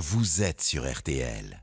vous êtes sur RTL.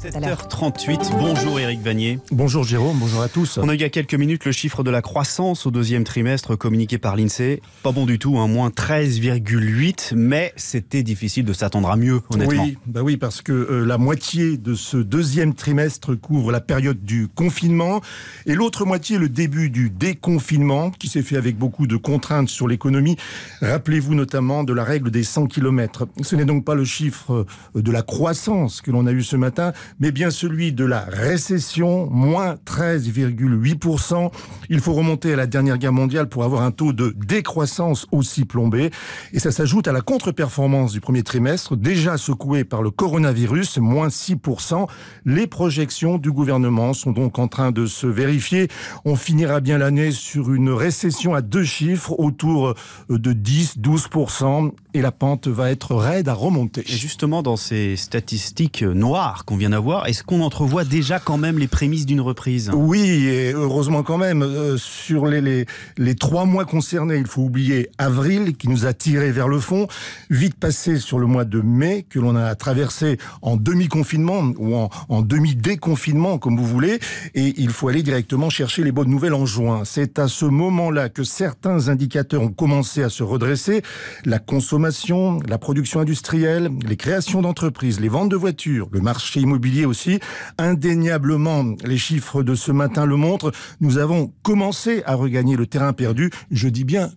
7h38, bonjour Éric Vanier. Bonjour Jérôme, bonjour à tous. On a eu il y a quelques minutes le chiffre de la croissance au deuxième trimestre communiqué par l'INSEE. Pas bon du tout, un hein. moins 13,8, mais c'était difficile de s'attendre à mieux, honnêtement. Oui, bah oui parce que euh, la moitié de ce deuxième trimestre couvre la période du confinement et l'autre moitié le début du déconfinement qui s'est fait avec beaucoup de contraintes sur l'économie. Rappelez-vous notamment de la règle des 100 km. Ce n'est donc pas le chiffre euh, de la croissance que l'on a eu ce matin, mais bien celui de la récession, moins 13,8%. Il faut remonter à la dernière guerre mondiale pour avoir un taux de décroissance aussi plombé. Et ça s'ajoute à la contre-performance du premier trimestre, déjà secouée par le coronavirus, moins 6%. Les projections du gouvernement sont donc en train de se vérifier. On finira bien l'année sur une récession à deux chiffres, autour euh, de 10-12%. Et la pente va être raide à remonter. Et justement, dans ces statistiques euh, noires qu'on vient avoir Est-ce qu'on entrevoit déjà quand même les prémices d'une reprise Oui, et heureusement quand même. Euh, sur les, les, trois mois concernés, il faut oublier avril qui nous a tirés vers le fond, vite passé sur le mois de mai que l'on a traversé en demi-confinement ou en, en demi-déconfinement, comme vous voulez, et il faut aller directement chercher les bonnes nouvelles en juin. C'est à ce moment-là que certains indicateurs ont commencé à se redresser. La consommation, la production industrielle, les créations d'entreprises, les ventes de voitures, le marché immobilier, immobilier aussi. Indéniablement, les chiffres de ce matin le montrent. Nous avons commencé à regagner le terrain perdu. Je dis bien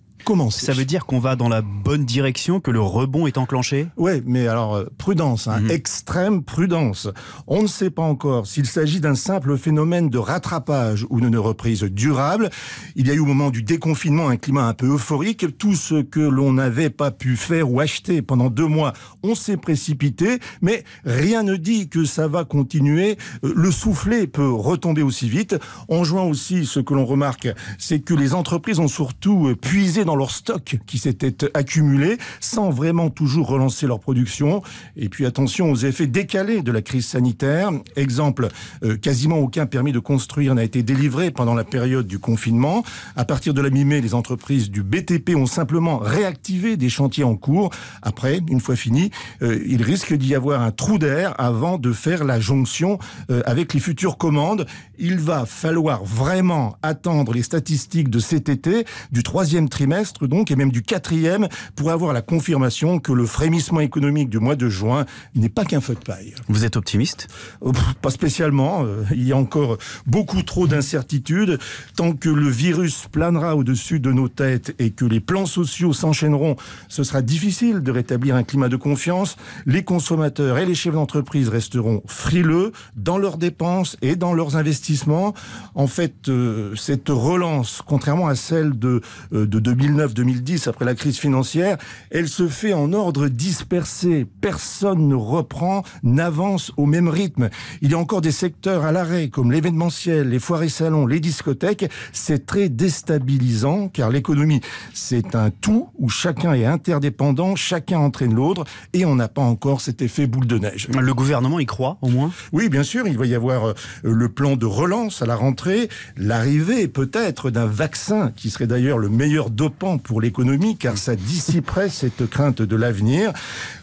ça veut dire qu'on va dans la bonne direction, que le rebond est enclenché Oui, mais alors euh, prudence, hein, mhm. extrême prudence. On ne sait pas encore s'il s'agit d'un simple phénomène de rattrapage ou d'une reprise durable. Il y a eu au moment du déconfinement un climat un peu euphorique. Tout ce que l'on n'avait pas pu faire ou acheter pendant deux mois, on s'est précipité, mais rien ne dit que ça va continuer. Euh, le soufflet peut retomber aussi vite. En juin aussi, ce que l'on remarque, c'est que les entreprises ont surtout euh, puisé dans leur stock qui s'était accumulé sans vraiment toujours relancer leur production. Et puis attention aux effets décalés de la crise sanitaire. Exemple, euh, quasiment aucun permis de construire n'a été délivré pendant la période du confinement. À partir de la mi-mai, les entreprises du BTP ont simplement réactivé des chantiers en cours. Après, une fois fini, euh, il risque d'y avoir un trou d'air avant de faire la jonction euh, avec les futures commandes. Il va falloir vraiment attendre les statistiques de cet été du troisième trimestre donc, et même du quatrième, pour avoir la confirmation que le frémissement économique du mois de juin n'est pas qu'un feu de paille. Vous êtes optimiste oh, Pas spécialement. Euh, il y a encore beaucoup trop d'incertitudes. Tant que le virus planera au-dessus de nos têtes et que les plans sociaux s'enchaîneront, ce sera difficile de rétablir un climat de confiance. Les consommateurs et les chefs d'entreprise resteront frileux dans leurs dépenses et dans leurs investissements. En fait, euh, cette relance, contrairement à celle de, euh, de 2000, 2009-2010, après la crise financière, elle se fait en ordre dispersé. Personne ne reprend, n'avance au même rythme. Il y a encore des secteurs à l'arrêt, comme l'événementiel, les foires et salons, les discothèques. C'est très déstabilisant, car l'économie, c'est un tout où chacun est interdépendant, chacun entraîne l'autre, et on n'a pas encore cet effet boule de neige. Le gouvernement y croit, au moins Oui, bien sûr. Il va y avoir euh, le plan de relance à la rentrée, l'arrivée peut-être d'un vaccin, qui serait d'ailleurs le meilleur dopage pour l'économie car ça dissiperait cette crainte de l'avenir.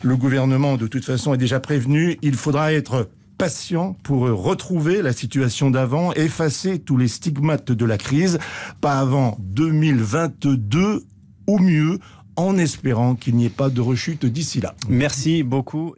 Le gouvernement, de toute façon, est déjà prévenu. Il faudra être patient pour retrouver la situation d'avant, effacer tous les stigmates de la crise, pas avant 2022 au mieux, en espérant qu'il n'y ait pas de rechute d'ici là. Merci beaucoup.